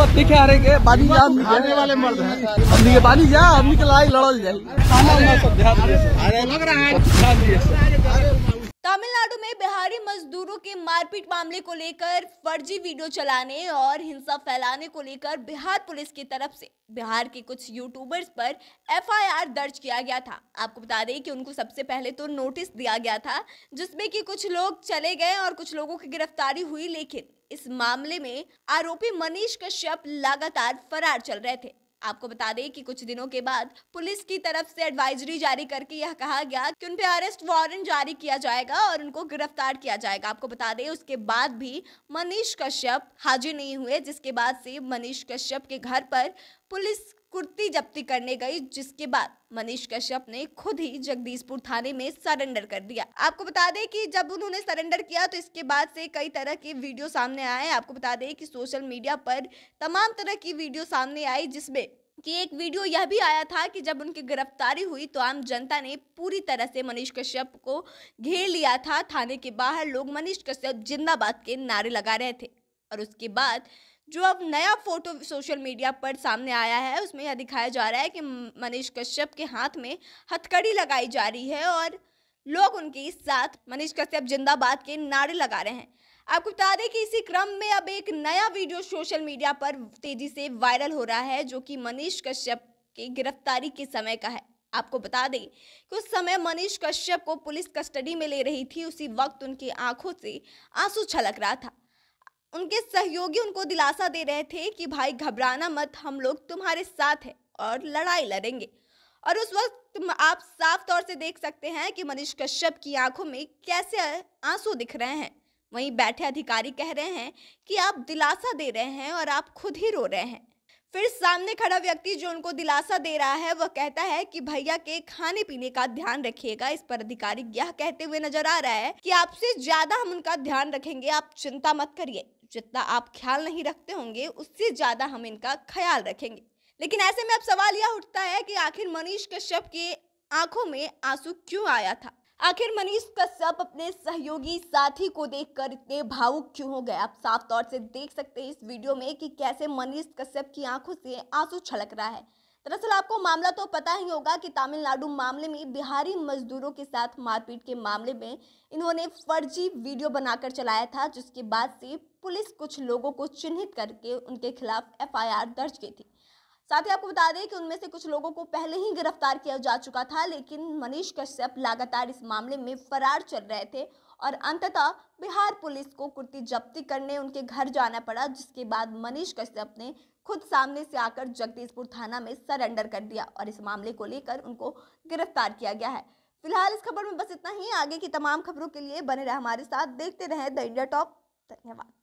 मोहब्बत लिखे आ रहे बानी जा खाने वाले मर्द हैं बानी जा हमने के लड़ाई लड़ल जाए लग रहा है हाँ मजदूरों के मारपीट मामले को लेकर फर्जी वीडियो चलाने और हिंसा फैलाने को लेकर बिहार पुलिस की तरफ से बिहार के कुछ यूट्यूबर्स पर एफआईआर दर्ज किया गया था आपको बता दें कि उनको सबसे पहले तो नोटिस दिया गया था जिसमें कि कुछ लोग चले गए और कुछ लोगों की गिरफ्तारी हुई लेकिन इस मामले में आरोपी मनीष कश्यप लगातार फरार चल रहे थे आपको बता दें कि कुछ दिनों के बाद पुलिस की तरफ से एडवाइजरी जारी करके यह कहा गया कि उन पे अरेस्ट वारंट जारी किया जाएगा और उनको गिरफ्तार किया जाएगा आपको बता दें उसके बाद भी मनीष कश्यप हाजिर नहीं हुए जिसके बाद से मनीष कश्यप के घर पर पुलिस कुर्ती जब्ती करने गई जिसके बाद मनीष कश्यप ने खुद ही जगदीशपुर थाने में सरेंडर कर दिया आपको बता दें कि जब उन्होंने सरेंडर किया तो इसके बाद से कई तरह के वीडियो सामने आए आपको बता दें कि सोशल मीडिया पर तमाम तरह की वीडियो सामने आई जिसमें कि एक वीडियो यह भी आया था कि जब उनकी गिरफ्तारी हुई तो आम जनता ने पूरी तरह से मनीष कश्यप को घेर लिया था थाने के बाहर लोग मनीष कश्यप जिंदाबाद के नारे लगा रहे थे और उसके बाद जो अब नया फोटो सोशल मीडिया पर सामने आया है उसमें यह दिखाया जा रहा है कि मनीष कश्यप के हाथ में हथकड़ी लगाई जा रही है और लोग उनके साथ मनीष कश्यप जिंदाबाद के नारे लगा रहे हैं आपको बता दें कि इसी क्रम में अब एक नया वीडियो सोशल मीडिया पर तेजी से वायरल हो रहा है जो कि मनीष कश्यप की गिरफ्तारी के समय का है आपको बता दें कि उस समय मनीष कश्यप को पुलिस कस्टडी में ले रही थी उसी वक्त उनकी आंखों से आंसू छलक रहा था उनके सहयोगी उनको दिलासा दे रहे थे कि भाई घबराना मत हम लोग तुम्हारे साथ हैं और लड़ाई लड़ेंगे और उस वक्त तुम आप साफ तौर से देख सकते हैं कि मनीष कश्यप की आंखों में कैसे आंसू दिख रहे हैं वहीं बैठे अधिकारी कह रहे हैं कि आप दिलासा दे रहे हैं और आप खुद ही रो रहे हैं फिर सामने खड़ा व्यक्ति जो उनको दिलासा दे रहा है वह कहता है कि भैया के खाने पीने का ध्यान रखिएगा इस पर अधिकारी यह कहते हुए नजर आ रहा है कि आपसे ज्यादा हम उनका ध्यान रखेंगे आप चिंता मत करिए जितना आप ख्याल नहीं रखते होंगे उससे ज़्यादा हम इनका ख्याल रखेंगे लेकिन ऐसे में अब सवाल यह उठता है कि आखिर मनीष कश्यप के आंखों में आंसू क्यों आया था आखिर मनीष कश्यप अपने सहयोगी साथी को देखकर इतने भावुक क्यों हो गए आप साफ तौर से देख सकते हैं इस वीडियो में कि कैसे मनीष कश्यप की आंखों से आंसू छलक रहा है दरअसल आपको मामला तो पता ही होगा कि तमिलनाडु मामले में बिहारी मजदूरों के साथ मारपीट के मामले में इन्होंने फर्जी वीडियो बनाकर चलाया था जिसके बाद से पुलिस कुछ लोगों को चिन्हित करके उनके खिलाफ एफआईआर दर्ज की थी साथ ही आपको बता दें कि उनमें से कुछ लोगों को पहले ही गिरफ्तार किया जा चुका था लेकिन मनीष कश्यप लगातार इस मामले में फरार चल रहे थे और अंततः बिहार पुलिस को कुर्ती जब्ती करने उनके घर जाना पड़ा जिसके बाद मनीष कश्यप ने खुद सामने से आकर जगदीशपुर थाना में सरेंडर कर दिया और इस मामले को लेकर उनको गिरफ्तार किया गया है फिलहाल इस खबर में बस इतना ही आगे की तमाम खबरों के लिए बने रहे हमारे साथ देखते रहे द इंडिया टॉप धन्यवाद